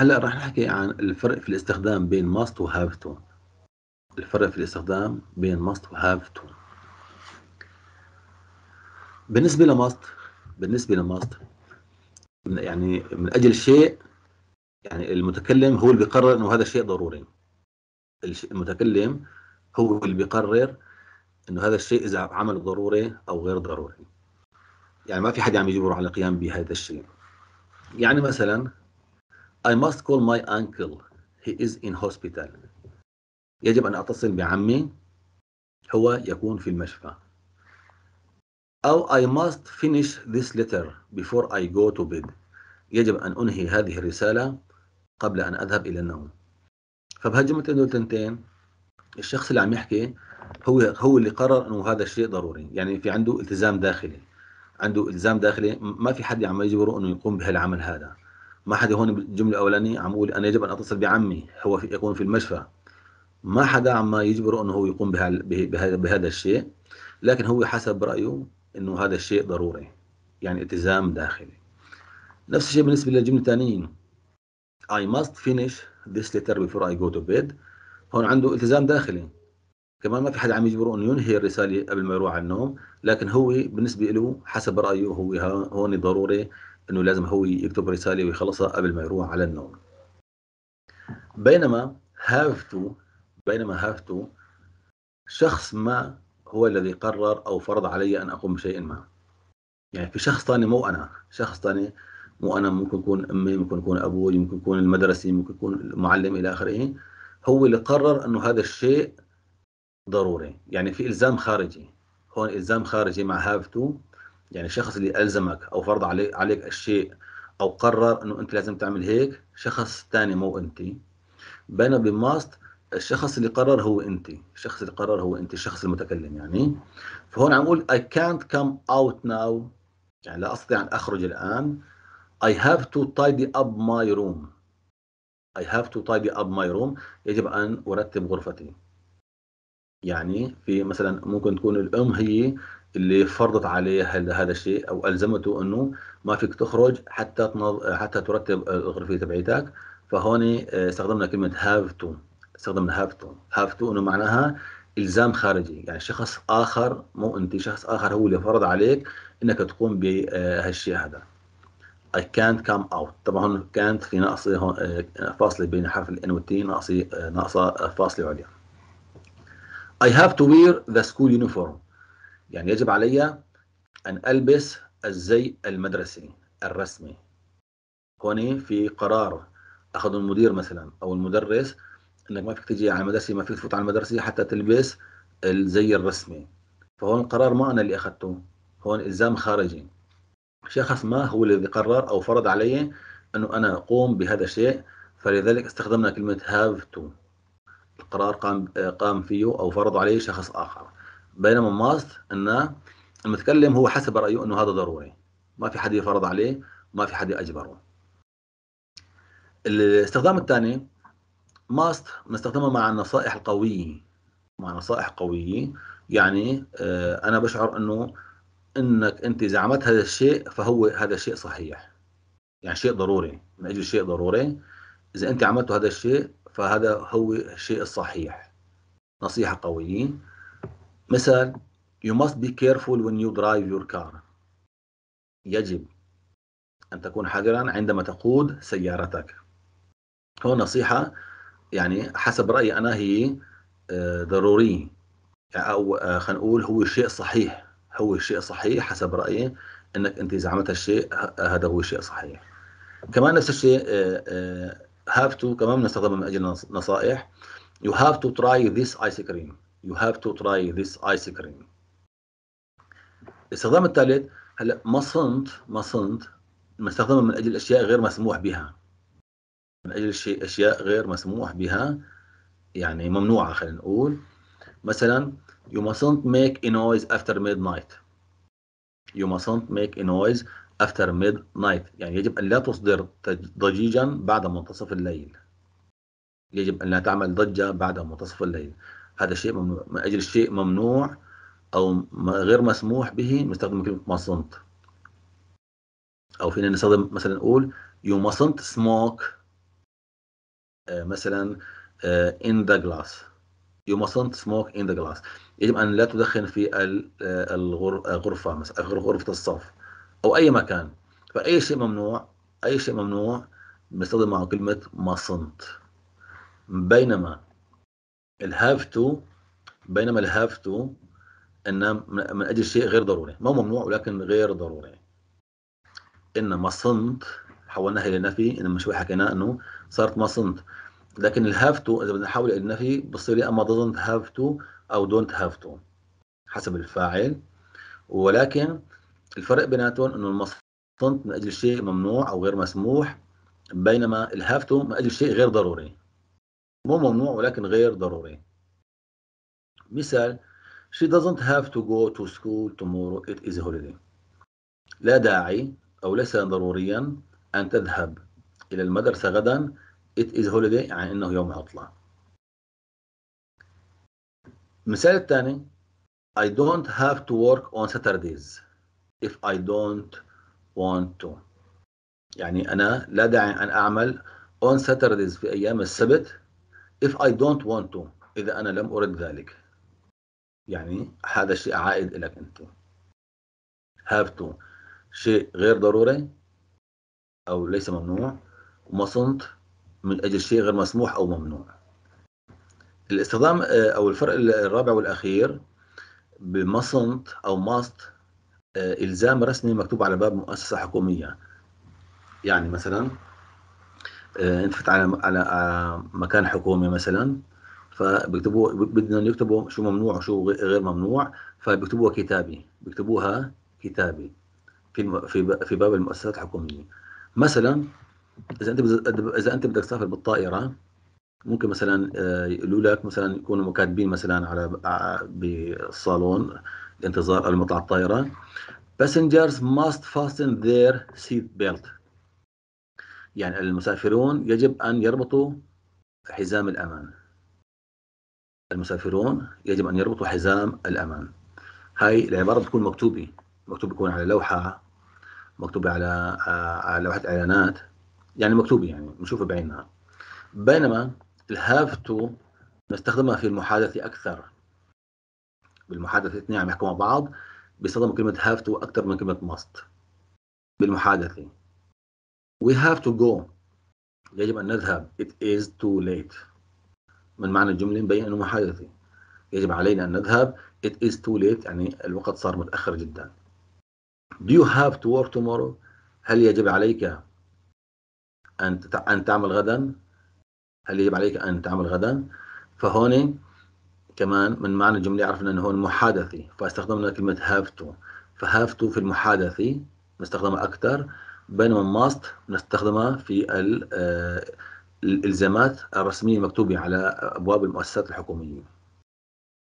هلا رح نحكي عن الفرق في الاستخدام بين must و have to الفرق في الاستخدام بين must و have to بالنسبه ل must بالنسبه ل must يعني من اجل شيء يعني المتكلم هو اللي بيقرر انه هذا الشيء ضروري المتكلم هو اللي بيقرر انه هذا الشيء اذا عمله ضروري او غير ضروري يعني ما في حد عم يجبره على القيام بهذا الشيء يعني مثلا I must call my uncle he is in hospital يجب أن أتصل بعمي هو يكون في المشفى أو I must finish this letter before I go to bed يجب أن أنهي هذه الرسالة قبل أن أذهب إلى النوم فبهجمة دول تنتين الشخص اللي عم يحكي هو هو اللي قرر انه هذا الشيء ضروري يعني في عنده التزام داخلي عنده التزام داخلي ما في حد عم يجبره انه يقوم بهالعمل هذا ما حدا هون بالجمله الاولانيه عم يقول انا يجب ان اتصل بعمي هو في يكون في المشفى ما حدا عم يجبره انه هو يقوم بهذا بهذا الشيء لكن هو حسب رايه انه هذا الشيء ضروري يعني التزام داخلي نفس الشيء بالنسبه للجمله الثانيه I must finish this letter before I go to bed هون عنده التزام داخلي كمان ما في حدا عم يجبره انه ينهي الرساله قبل ما يروح على النوم لكن هو بالنسبه له حسب رايه هو هون ضروري انه لازم هو يكتب رساله ويخلصها قبل ما يروح على النوم بينما هاف تو بينما هاف تو شخص ما هو الذي قرر او فرض علي ان اقوم بشيء ما يعني في شخص ثاني مو انا شخص ثاني مو انا ممكن يكون امي ممكن يكون ابوي ممكن يكون المدرسه ممكن يكون المعلم الى اخره هو اللي قرر انه هذا الشيء ضروري يعني في إلزام خارجي هون إلزام خارجي مع هاف تو يعني الشخص اللي ألزمك أو فرض عليك عليك الشيء أو قرر إنه أنت لازم تعمل هيك شخص ثاني مو أنت بينما بماست الشخص اللي قرر هو أنت الشخص اللي قرر هو أنت الشخص المتكلم يعني فهون عم أقول I can't come out now يعني لا أستطيع أن أخرج الآن I have to tidy up my room I have to tidy up my room يجب أن أرتب غرفتي يعني في مثلا ممكن تكون الام هي اللي فرضت عليه هذا الشيء او الزمته انه ما فيك تخرج حتى تنظ... حتى ترتب الغرفه تبعيتك فهون آه، استخدمنا كلمه هاف تو استخدمنا هاف تو هاف تو انه معناها الزام خارجي يعني شخص اخر مو انت شخص اخر هو اللي فرض عليك انك تقوم بهالشيء آه، هذا I can't come out طبعا كانت في ناقصه آه، فاصله بين حرف ال وال T ناقصه ناقصه فاصله عليا I have to wear the school uniform يعني يجب علي أن ألبس الزي المدرسي الرسمي هون في قرار أخذ المدير مثلا أو المدرس أنك ما فيك تجي على المدرسة ما فيك تفوت على المدرسة حتى تلبس الزي الرسمي فهون قرار ما أنا اللي أخذته هون إلزام خارجي شخص ما هو الذي قرر أو فرض علي أنه أنا أقوم بهذا الشيء فلذلك استخدمنا كلمة have to القرار قام قام فيه او فرض عليه شخص اخر بينما ماست ان المتكلم هو حسب رايه انه هذا ضروري ما في حد يفرض عليه ما في حد يجبره الاستخدام الثاني ماست نستخدمه مع النصائح القويه مع نصائح قويه يعني آه، انا بشعر انه انك انت زعمت هذا الشيء فهو هذا الشيء صحيح يعني شيء ضروري من اجل شيء ضروري اذا انت عملت هذا الشيء فهذا هو الشيء الصحيح نصيحة قوية مثل you must be careful when you drive your car يجب أن تكون حذرا عندما تقود سيارتك هو نصيحة يعني حسب رأيي أنا هي آه، ضرورية أو آه، خلينا نقول هو الشيء الصحيح هو الشيء الصحيح حسب رأيي أنك أنت إذا عملت الشيء هذا هو الشيء الصحيح كمان نفس الشيء آه، have to كمان بنستخدمها من اجل نصائح you have to try this ايس كريم you have to try this ايس كريم الاستخدام الثالث هلا ما صنت ما صنت بنستخدمها من اجل اشياء غير مسموح بها من اجل شيء اشياء غير مسموح بها يعني ممنوعه خلينا نقول مثلا you mustn't make a noise after midnight you mustn't make a noise after midnight يعني يجب ان لا تصدر ضجيجا بعد منتصف الليل يجب ان لا تعمل ضجه بعد منتصف الليل هذا شيء ممنوع من اجل الشيء ممنوع او غير مسموح به نستخدم كلمه مصنت او فينا نستخدم مثلا نقول you mustn't smoke آه، مثلا آه، in the glass you mustn't smoke in the glass يجب ان لا تدخن في الغرفه آه، مثلا غرفه الصف او اي مكان فاي شيء ممنوع اي شيء ممنوع بنستخدم معه كلمه ما صنت بينما الهاف تو بينما الهاف تو ان من اجل شيء غير ضروري ما ممنوع ولكن غير ضروري ان ما صنت حولناها الى نفي لما شوي حكينا انه صارت ما صنت لكن الهاف تو اذا بدنا نحولها الى نفي بصير يا اما doesn't have to او don't have to حسب الفاعل ولكن الفرق بيناتهم انه المصنت من اجل شيء ممنوع او غير مسموح بينما الهاف تو من اجل شيء غير ضروري مو ممنوع ولكن غير ضروري مثال she doesn't have to go to school tomorrow it is holiday لا داعي أو ليس ضروريا أن تذهب إلى المدرسة غدا it is holiday يعني أنه يوم عطلة المثال الثاني I don't have to work on Saturdays if I don't want to يعني أنا لا داعي أن أعمل on Saturdays في أيام السبت if I don't want to إذا أنا لم أرد ذلك يعني هذا الشيء عائد لك أنت have to شيء غير ضروري أو ليس ممنوع ومصنت من أجل شيء غير مسموح أو ممنوع الاستخدام آه، أو الفرق الرابع والأخير بمصنت أو must آه، الزام رسمي مكتوب على باب مؤسسه حكوميه يعني مثلا آه، انت فت على على آه، مكان حكومي مثلا فبيكتبوا بدهم يكتبوا شو ممنوع وشو غير ممنوع فبيكتبوها كتابي بيكتبوها كتابي في في في باب المؤسسات الحكوميه مثلا اذا انت اذا انت بدك تسافر بالطائره ممكن مثلا يقولوا لك مثلا يكونوا مكاتبين مثلا على بالصالون الانتظار قبل ما الطائرة passengers must fasten their seat belt يعني المسافرون يجب أن يربطوا حزام الأمان المسافرون يجب أن يربطوا حزام الأمان هاي العبارة بتكون مكتوبة مكتوب يكون على لوحة مكتوبة على آه، على لوحة إعلانات يعني مكتوبة يعني بنشوفها بعيننا بينما الهاف تو نستخدمها في المحادثة أكثر بالمحادثه الاثنين عم يحكوا مع بعض بيستخدموا كلمه have to اكثر من كلمه must بالمحادثه we have to go يجب ان نذهب it is too late من معنى الجمله مبين انه محادثه يجب علينا ان نذهب it is too late يعني الوقت صار متاخر جدا do you have to work tomorrow هل يجب عليك ان ان تعمل غدا هل يجب عليك ان تعمل غدا فهوني كمان من معنى الجملة عرفنا أنه هو المحادثي فاستخدمنا كلمة have to فهاف تو في المحادثي نستخدمها أكثر بينما must نستخدمها في آه، الإلزامات الرسمية المكتوبة على أبواب المؤسسات الحكومية